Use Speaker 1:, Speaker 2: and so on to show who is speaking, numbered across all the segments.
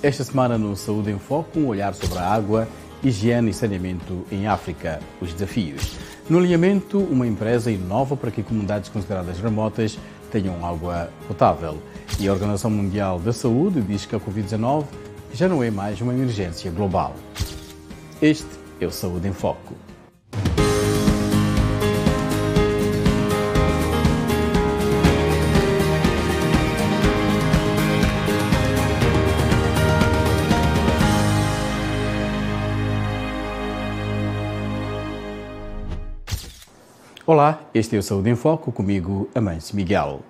Speaker 1: Esta semana no Saúde em Foco, um olhar sobre a água, higiene e saneamento em África, os desafios. No alinhamento, uma empresa inova para que comunidades consideradas remotas tenham água potável. E a Organização Mundial da Saúde diz que a Covid-19 já não é mais uma emergência global. Este é o Saúde em Foco. Olá, este é o Saúde em Foco, comigo Amance Miguel.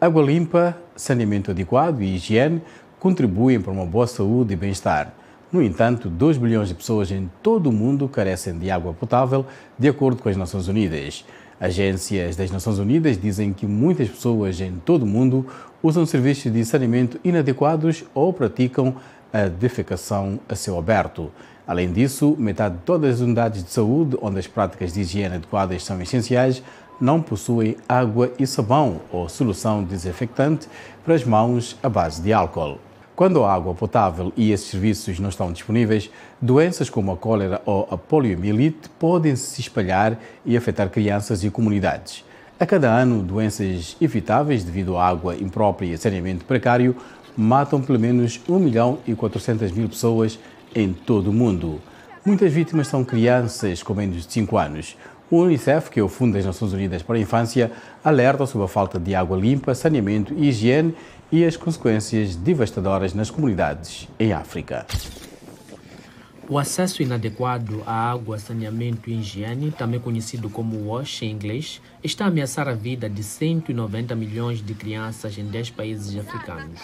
Speaker 1: Água limpa, saneamento adequado e higiene contribuem para uma boa saúde e bem-estar. No entanto, 2 bilhões de pessoas em todo o mundo carecem de água potável, de acordo com as Nações Unidas. Agências das Nações Unidas dizem que muitas pessoas em todo o mundo usam serviços de saneamento inadequados ou praticam a defecação a céu aberto. Além disso, metade de todas as unidades de saúde onde as práticas de higiene adequadas são essenciais não possuem água e sabão ou solução desinfectante para as mãos à base de álcool. Quando a água potável e esses serviços não estão disponíveis, doenças como a cólera ou a poliomielite podem se espalhar e afetar crianças e comunidades. A cada ano, doenças evitáveis devido à água imprópria e saneamento precário matam pelo menos 1 milhão e 400 mil pessoas em todo o mundo. Muitas vítimas são crianças com menos de 5 anos. O Unicef, que é o Fundo das Nações Unidas para a Infância, alerta sobre a falta de água limpa, saneamento e higiene e as consequências devastadoras nas comunidades em África.
Speaker 2: O acesso inadequado à água, saneamento e higiene, também conhecido como WASH em inglês, está a ameaçar a vida de 190 milhões de crianças em 10 países africanos.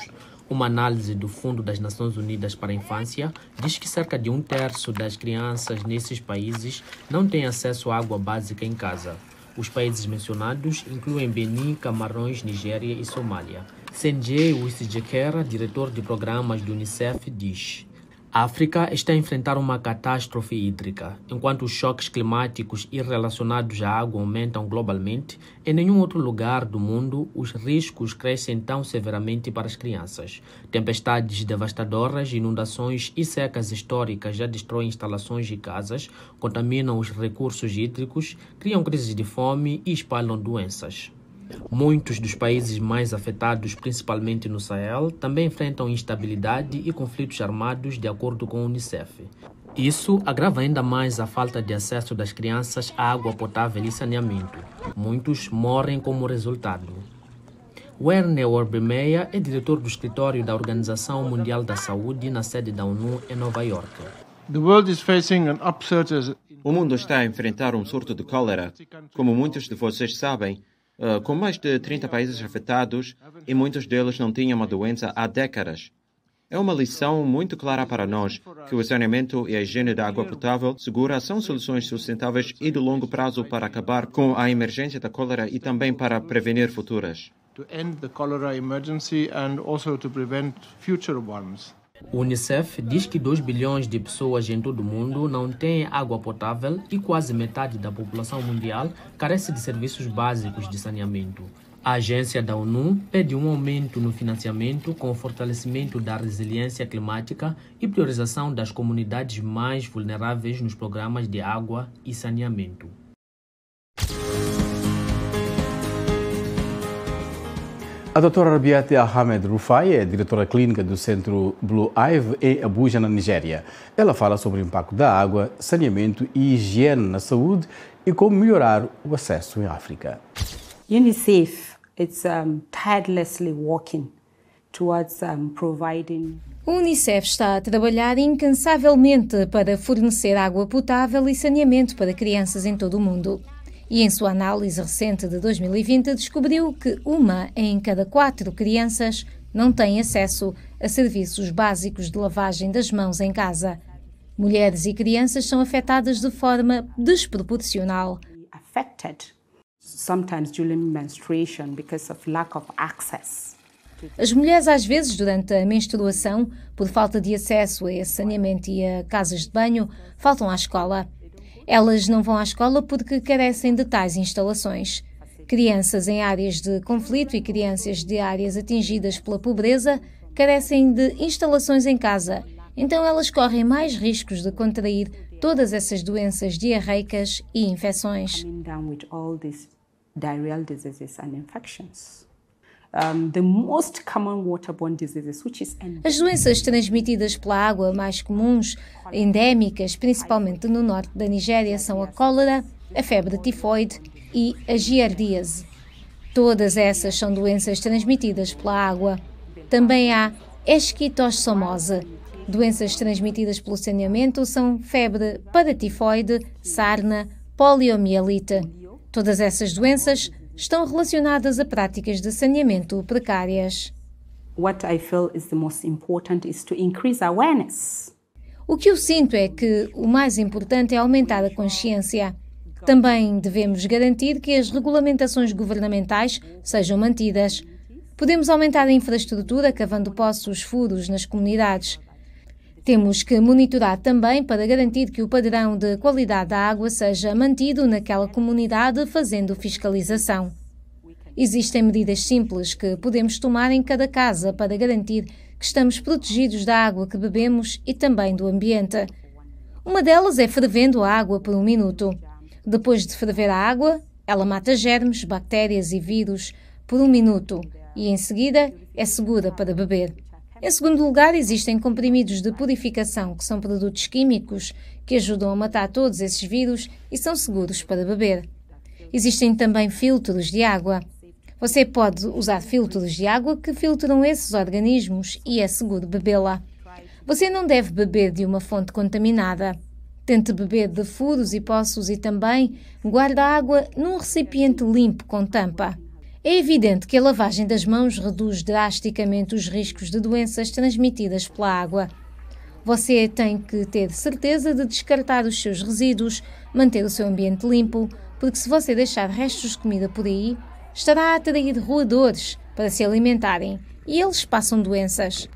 Speaker 2: Uma análise do Fundo das Nações Unidas para a Infância diz que cerca de um terço das crianças nesses países não tem acesso à água básica em casa. Os países mencionados incluem Benin, Camarões, Nigéria e Somália. Senjay Wisijekera, diretor de programas do Unicef, diz. A África está a enfrentar uma catástrofe hídrica. Enquanto os choques climáticos e relacionados à água aumentam globalmente, em nenhum outro lugar do mundo os riscos crescem tão severamente para as crianças. Tempestades devastadoras, inundações e secas históricas já destroem instalações e casas, contaminam os recursos hídricos, criam crises de fome e espalham doenças. Muitos dos países mais afetados, principalmente no Sahel, também enfrentam instabilidade e conflitos armados, de acordo com a Unicef. Isso agrava ainda mais a falta de acesso das crianças à água potável e saneamento. Muitos morrem como resultado. Werner Orbemeyer é diretor do escritório da Organização Mundial da Saúde na sede da ONU em Nova
Speaker 1: York. O mundo está a enfrentar um surto de cólera. Como muitos de vocês sabem, ah, com mais de 30 países afetados e muitos deles não tinham a doença há décadas. É uma lição muito clara para nós que o saneamento e a higiene da água potável segura são soluções sustentáveis e de longo prazo para acabar com a emergência da cólera e também para prevenir futuras.
Speaker 2: To end the cholera emergency and also to prevent future ones. O Unicef diz que 2 bilhões de pessoas em todo o mundo não têm água potável e quase metade da população mundial carece de serviços básicos de saneamento. A agência da ONU pede um aumento no financiamento com o fortalecimento da resiliência climática e priorização das comunidades mais vulneráveis nos programas de água e saneamento.
Speaker 1: A doutora Rabiate Ahmed Rufai é diretora clínica do Centro Blue Ive em Abuja, na Nigéria. Ela fala sobre o impacto da água, saneamento e higiene na saúde e como melhorar o acesso em África.
Speaker 3: UNICEF um, tirelessly working towards um, providing
Speaker 4: o Unicef está a trabalhar incansavelmente para fornecer água potável e saneamento para crianças em todo o mundo e, em sua análise recente de 2020, descobriu que uma em cada quatro crianças não tem acesso a serviços básicos de lavagem das mãos em casa. Mulheres e crianças são afetadas de forma desproporcional. As mulheres, às vezes, durante a menstruação, por falta de acesso a saneamento e a casas de banho, faltam à escola. Elas não vão à escola porque carecem de tais instalações. Crianças em áreas de conflito e crianças de áreas atingidas pela pobreza carecem de instalações em casa, então elas correm mais riscos de contrair todas essas doenças diarreicas e infecções. As doenças transmitidas pela água mais comuns, endémicas, principalmente no norte da Nigéria, são a cólera, a febre tifoide e a giardíase. Todas essas são doenças transmitidas pela água. Também há esquistossomose. Doenças transmitidas pelo saneamento são febre paratifoide, sarna, poliomielite. Todas essas doenças estão relacionadas a práticas de saneamento precárias. O que eu sinto é que o mais importante é aumentar a consciência. Também devemos garantir que as regulamentações governamentais sejam mantidas. Podemos aumentar a infraestrutura cavando poços furos nas comunidades. Temos que monitorar também para garantir que o padrão de qualidade da água seja mantido naquela comunidade, fazendo fiscalização. Existem medidas simples que podemos tomar em cada casa para garantir que estamos protegidos da água que bebemos e também do ambiente. Uma delas é fervendo a água por um minuto. Depois de ferver a água, ela mata germes, bactérias e vírus por um minuto e, em seguida, é segura para beber. Em segundo lugar, existem comprimidos de purificação, que são produtos químicos que ajudam a matar todos esses vírus e são seguros para beber. Existem também filtros de água. Você pode usar filtros de água que filtram esses organismos e é seguro bebê-la. Você não deve beber de uma fonte contaminada. Tente beber de furos e poços e também guarda a água num recipiente limpo com tampa. É evidente que a lavagem das mãos reduz drasticamente os riscos de doenças transmitidas pela água. Você tem que ter certeza de descartar os seus resíduos, manter o seu ambiente limpo, porque se você deixar restos de comida por aí, estará a atrair roedores para se alimentarem e eles passam doenças.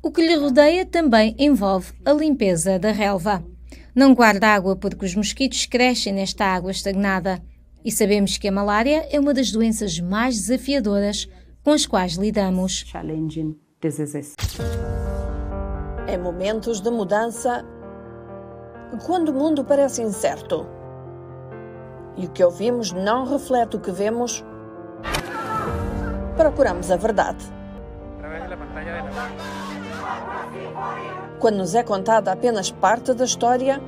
Speaker 4: O que lhe rodeia também envolve a limpeza da relva. Não guarda água porque os mosquitos crescem nesta água estagnada. E sabemos que a malária é uma das doenças mais desafiadoras com as quais lidamos.
Speaker 5: Em é momentos de mudança, quando o mundo parece incerto e o que ouvimos não reflete o que vemos, procuramos a verdade quando nos é contada apenas parte da história,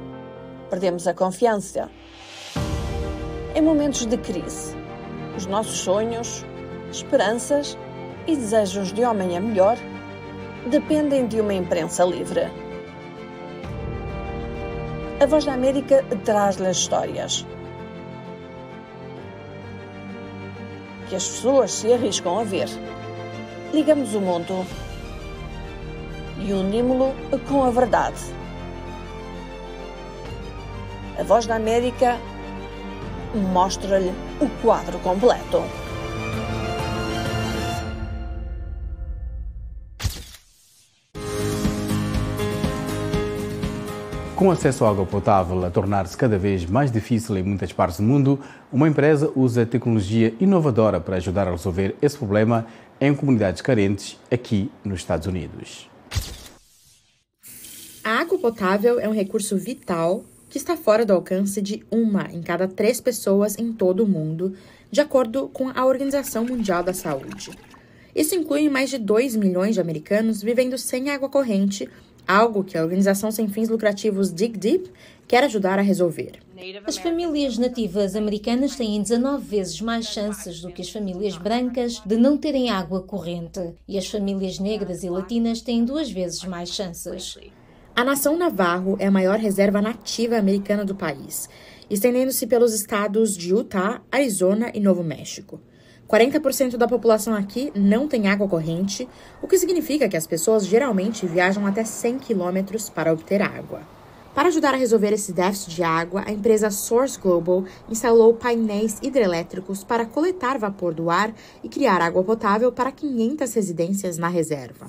Speaker 5: perdemos a confiança. Em momentos de crise, os nossos sonhos, esperanças e desejos de homem a melhor dependem de uma imprensa livre. A Voz da América traz-lhe as histórias. Que as pessoas se arriscam a ver. Ligamos o mundo e unimos-lo com a verdade. A Voz da América mostra-lhe o quadro completo.
Speaker 1: Com acesso à água potável a tornar-se cada vez mais difícil em muitas partes do mundo, uma empresa usa tecnologia inovadora para ajudar a resolver esse problema em comunidades carentes aqui nos Estados Unidos
Speaker 6: água potável é um recurso vital que está fora do alcance de uma em cada três pessoas em todo o mundo, de acordo com a Organização Mundial da Saúde. Isso inclui mais de 2 milhões de americanos vivendo sem água corrente, algo que a organização
Speaker 4: sem fins lucrativos Dig Deep quer ajudar a resolver. As famílias nativas americanas têm 19 vezes mais chances do que as famílias brancas de não terem água corrente, e as famílias negras e latinas têm duas vezes mais chances. A nação
Speaker 6: Navarro é a maior reserva nativa americana do país, estendendo-se pelos estados de Utah, Arizona e Novo México. 40% da população aqui não tem água corrente, o que significa que as pessoas geralmente viajam até 100 quilômetros para obter água. Para ajudar a resolver esse déficit de água, a empresa Source Global instalou painéis hidrelétricos para coletar vapor do ar e criar água potável para 500 residências na reserva.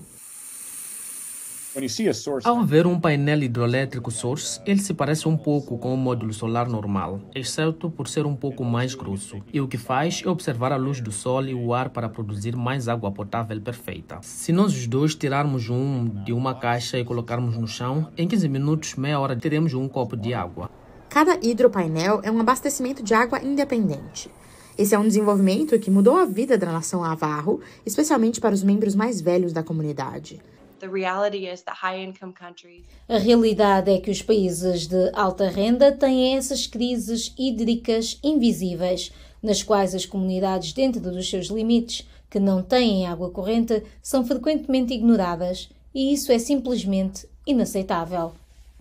Speaker 2: Ao ver um painel hidroelétrico Source, ele se parece um pouco com um módulo solar normal, exceto por ser um pouco mais grosso. E o que faz é observar a luz do sol e o ar para produzir mais água potável perfeita. Se nós os dois tirarmos um de uma caixa e colocarmos no chão, em 15 minutos, meia hora, teremos um copo de água.
Speaker 6: Cada hidropainel é um abastecimento de água independente. Esse é um desenvolvimento que mudou a vida da nação Avarro, especialmente
Speaker 4: para os membros mais velhos da comunidade. A realidade é que os países de alta renda têm essas crises hídricas invisíveis, nas quais as comunidades dentro dos seus limites que não têm água corrente são frequentemente ignoradas, e isso é simplesmente inaceitável.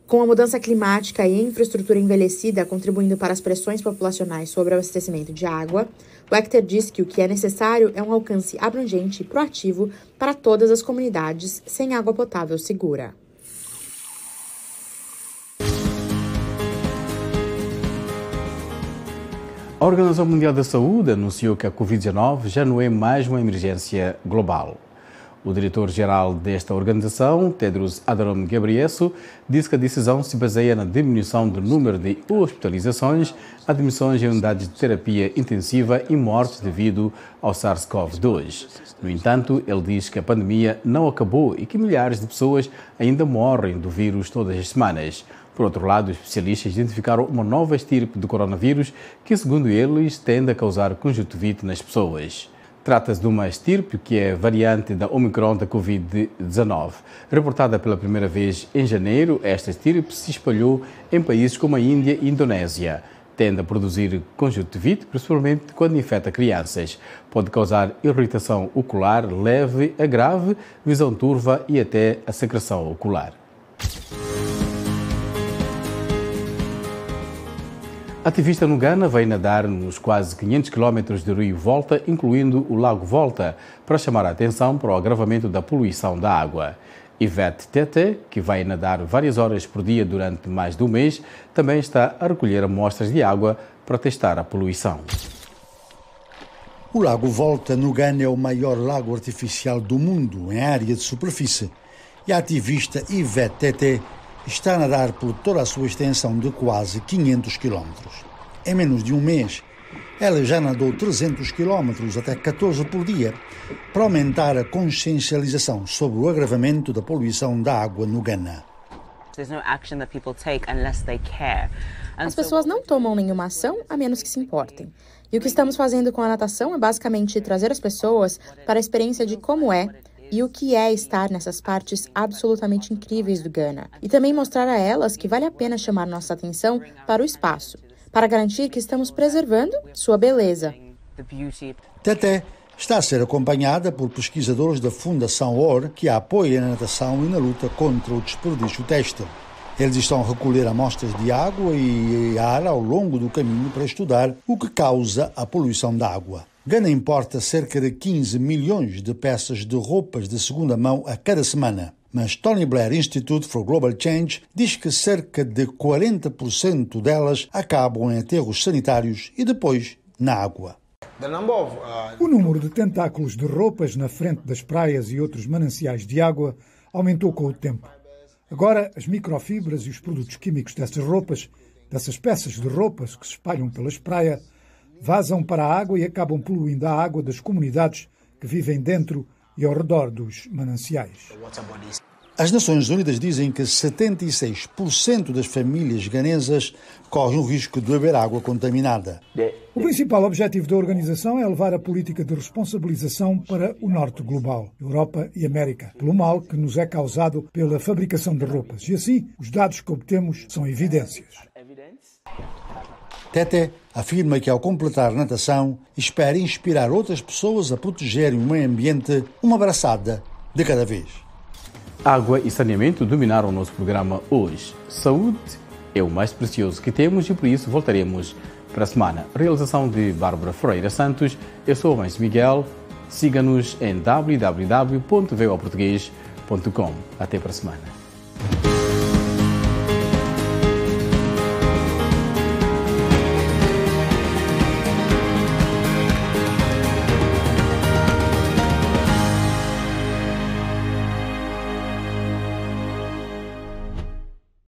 Speaker 6: Com a mudança climática e a infraestrutura envelhecida contribuindo para as pressões populacionais sobre o abastecimento de água, Wechter diz que o que é necessário é um alcance abrangente e proativo para todas as comunidades sem água potável segura.
Speaker 1: A Organização Mundial da Saúde anunciou que a Covid-19 já não é mais uma emergência global. O diretor-geral desta organização, Tedros Adhanom Ghebreyesus, disse que a decisão se baseia na diminuição do número de hospitalizações, admissões em unidades de terapia intensiva e mortes devido ao SARS-CoV-2. No entanto, ele diz que a pandemia não acabou e que milhares de pessoas ainda morrem do vírus todas as semanas. Por outro lado, especialistas identificaram uma nova estirpe do coronavírus que, segundo eles, tende a causar conjuntivite nas pessoas. Trata-se de uma estirpe que é variante da Omicron da Covid-19. Reportada pela primeira vez em janeiro, esta estirpe se espalhou em países como a Índia e Indonésia. Tende a produzir conjuntivite, principalmente quando infecta crianças. Pode causar irritação ocular leve a grave, visão turva e até a secreção ocular. Ativista no vai nadar nos quase 500 quilómetros de Rio Volta, incluindo o Lago Volta, para chamar a atenção para o agravamento da poluição da água. Ivete Tete, que vai nadar várias horas por dia durante mais de um mês, também está a recolher amostras de água para testar a poluição.
Speaker 7: O Lago Volta, no Ghana, é o maior lago artificial do mundo em área de superfície. E a ativista Ivete Tete está a nadar por toda a sua extensão de quase 500 quilómetros. Em menos de um mês, ela já nadou 300 quilómetros, até 14 por dia, para aumentar a consciencialização sobre o agravamento da poluição da água no Ghana.
Speaker 3: As pessoas
Speaker 6: não tomam nenhuma ação a menos que se importem. E o que estamos fazendo com a natação é basicamente trazer as pessoas para a experiência de como é e o que é estar nessas partes absolutamente incríveis do Ghana, e também mostrar a elas que vale a pena chamar nossa atenção para o espaço, para garantir que estamos preservando sua beleza.
Speaker 7: Tete está a ser acompanhada por pesquisadores da Fundação OR, que a apoia na natação e na luta contra o desperdício têxtil. Eles estão a recolher amostras de água e ar ao longo do caminho para estudar o que causa a poluição da água. Gana importa cerca de 15 milhões de peças de roupas de segunda mão a cada semana. Mas Tony Blair Institute for Global Change diz que cerca de 40% delas acabam em aterros sanitários e depois na água. Uh, o número de tentáculos de roupas na frente das praias e outros mananciais de água aumentou com o tempo. Agora, as microfibras e os produtos químicos dessas roupas, dessas peças de roupas que se espalham pelas praias, vazam para a água e acabam poluindo a água das comunidades que vivem dentro e ao redor dos mananciais. As Nações Unidas dizem que 76% das famílias ganesas correm o risco de beber água contaminada. O principal objetivo da organização é levar a política de responsabilização para o norte global, Europa e América, pelo mal que nos é causado pela fabricação de roupas. E assim, os dados que obtemos são evidências. Tete afirma que, ao completar natação, espera inspirar outras pessoas a protegerem o meio ambiente uma braçada de cada vez.
Speaker 1: Água e saneamento dominaram o nosso programa hoje. Saúde é o mais precioso que temos e por isso voltaremos para a semana. Realização de Bárbara Freira Santos. Eu sou o Mães Miguel. Siga-nos em www.voaportuguês.com. Até para a semana.